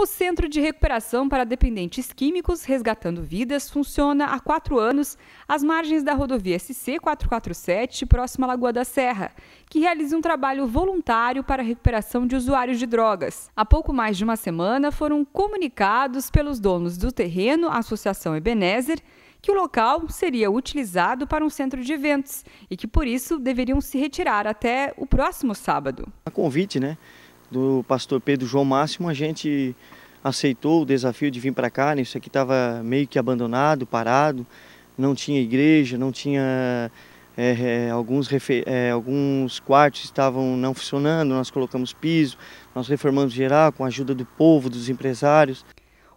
O Centro de Recuperação para Dependentes Químicos Resgatando Vidas funciona há quatro anos às margens da rodovia SC447, próxima à Lagoa da Serra, que realiza um trabalho voluntário para a recuperação de usuários de drogas. Há pouco mais de uma semana foram comunicados pelos donos do terreno, a Associação Ebenezer, que o local seria utilizado para um centro de eventos e que por isso deveriam se retirar até o próximo sábado. A convite, né? do pastor Pedro João Máximo, a gente aceitou o desafio de vir para cá. Né? Isso aqui estava meio que abandonado, parado, não tinha igreja, não tinha é, é, alguns, é, alguns quartos estavam não funcionando, nós colocamos piso, nós reformamos geral com a ajuda do povo, dos empresários.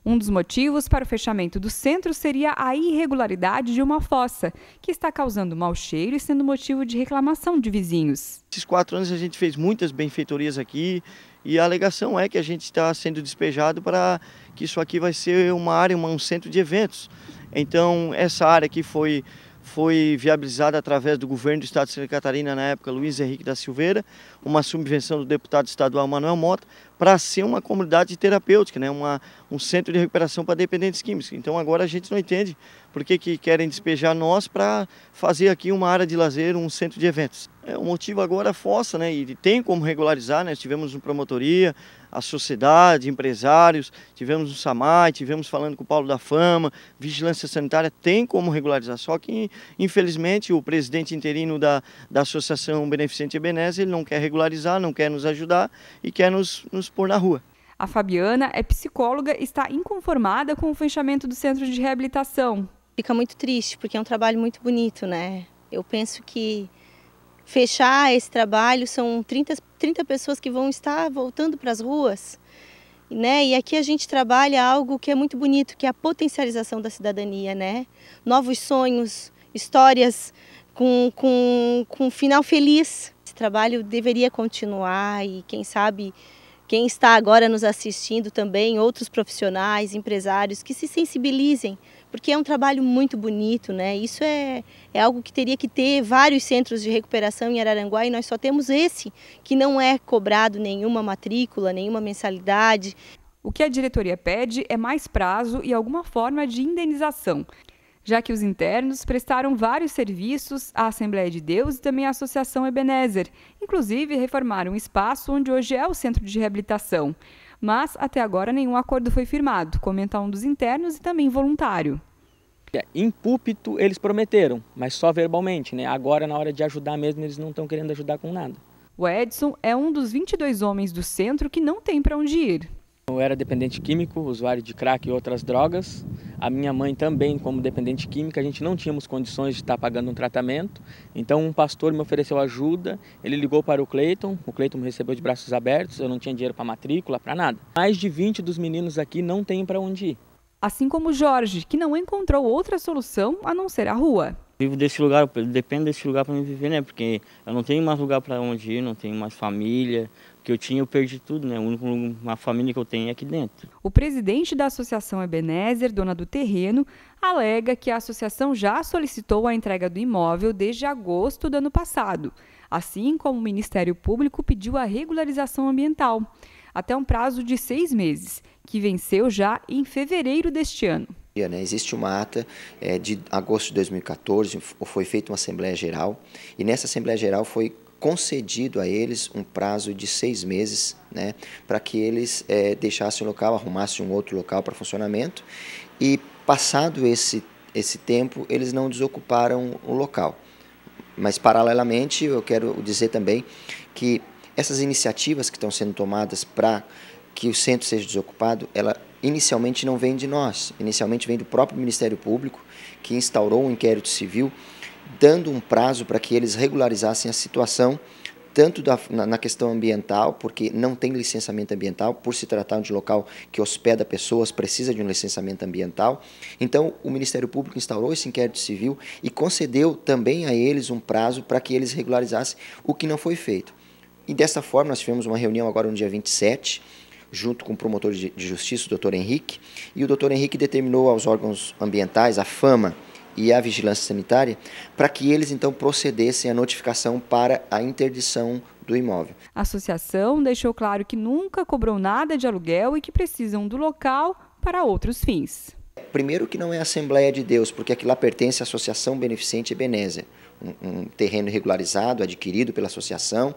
Um dos motivos para o fechamento do centro seria a irregularidade de uma fossa, que está causando mau cheiro e sendo motivo de reclamação de vizinhos. Esses quatro anos a gente fez muitas benfeitorias aqui e a alegação é que a gente está sendo despejado para que isso aqui vai ser uma área, um centro de eventos. Então, essa área aqui foi foi viabilizada através do governo do estado de Santa Catarina, na época Luiz Henrique da Silveira, uma subvenção do deputado estadual Manuel Mota, para ser uma comunidade terapêutica, né? uma, um centro de recuperação para dependentes químicos. Então agora a gente não entende por que, que querem despejar nós para fazer aqui uma área de lazer, um centro de eventos. É, o motivo agora é força, né? E tem como regularizar, né? Tivemos uma promotoria, a sociedade, empresários, tivemos o SAMAI, tivemos falando com o Paulo da Fama, Vigilância Sanitária, tem como regularizar. Só que, infelizmente, o presidente interino da, da Associação Beneficente Ebenezer, ele não quer regularizar, não quer nos ajudar e quer nos, nos pôr na rua. A Fabiana é psicóloga e está inconformada com o fechamento do centro de reabilitação. Fica muito triste, porque é um trabalho muito bonito, né? Eu penso que fechar esse trabalho. São 30, 30 pessoas que vão estar voltando para as ruas. Né? E aqui a gente trabalha algo que é muito bonito, que é a potencialização da cidadania, né? Novos sonhos, histórias com, com, com um final feliz. Esse trabalho deveria continuar e quem sabe quem está agora nos assistindo também, outros profissionais, empresários que se sensibilizem porque é um trabalho muito bonito, né? Isso é, é algo que teria que ter vários centros de recuperação em Araranguá e nós só temos esse, que não é cobrado nenhuma matrícula, nenhuma mensalidade. O que a diretoria pede é mais prazo e alguma forma de indenização, já que os internos prestaram vários serviços à Assembleia de Deus e também à Associação Ebenezer, inclusive reformaram o espaço onde hoje é o centro de reabilitação mas até agora nenhum acordo foi firmado, comenta um dos internos e também voluntário. É, em púlpito eles prometeram, mas só verbalmente, né? Agora na hora de ajudar mesmo eles não estão querendo ajudar com nada. O Edson é um dos 22 homens do centro que não tem para onde ir. Eu era dependente químico, usuário de crack e outras drogas. A minha mãe também, como dependente química, a gente não tínhamos condições de estar pagando um tratamento. Então um pastor me ofereceu ajuda, ele ligou para o Cleiton, o Cleiton me recebeu de braços abertos, eu não tinha dinheiro para matrícula, para nada. Mais de 20 dos meninos aqui não têm para onde ir. Assim como Jorge, que não encontrou outra solução a não ser a rua. Vivo desse lugar, dependo desse lugar para me viver, né? Porque eu não tenho mais lugar para onde ir, não tenho mais família, que eu tinha, eu perdi tudo, né? uma família que eu tenho é aqui dentro. O presidente da Associação Ebenezer, dona do terreno, alega que a associação já solicitou a entrega do imóvel desde agosto do ano passado, assim como o Ministério Público pediu a regularização ambiental, até um prazo de seis meses, que venceu já em fevereiro deste ano. Né, existe uma ata é, de agosto de 2014, foi feita uma Assembleia Geral, e nessa Assembleia Geral foi concedido a eles um prazo de seis meses né, para que eles é, deixassem o local, arrumassem um outro local para funcionamento e passado esse, esse tempo eles não desocuparam o local. Mas paralelamente eu quero dizer também que essas iniciativas que estão sendo tomadas para que o centro seja desocupado, ela inicialmente não vem de nós, inicialmente vem do próprio Ministério Público, que instaurou um inquérito civil dando um prazo para que eles regularizassem a situação, tanto da, na, na, questão ambiental, porque não tem licenciamento ambiental, por se tratar de local que hospeda pessoas, precisa de um licenciamento ambiental. Então, o Ministério Público instaurou esse inquérito civil e concedeu também a eles um prazo para que eles regularizassem o que não foi feito. E dessa forma, nós tivemos uma reunião agora no dia 27, junto com o promotor de, de justiça, o doutor Henrique, e o doutor Henrique determinou aos órgãos ambientais, a FAMA, e a vigilância sanitária, para que eles então procedessem à notificação para a interdição do imóvel. A associação deixou claro que nunca cobrou nada de aluguel e que precisam do local para outros fins. Primeiro que não é Assembleia de Deus, porque aqui lá pertence à Associação Beneficente Ebenezer, um, um terreno regularizado, adquirido pela associação,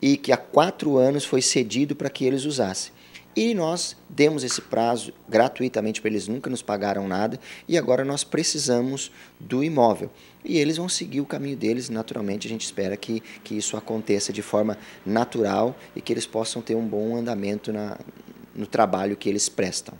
e que há quatro anos foi cedido para que eles usassem. E nós demos esse prazo gratuitamente para eles, nunca nos pagaram nada, e agora nós precisamos do imóvel. E eles vão seguir o caminho deles, naturalmente, a gente espera que, que isso aconteça de forma natural e que eles possam ter um bom andamento na, no trabalho que eles prestam.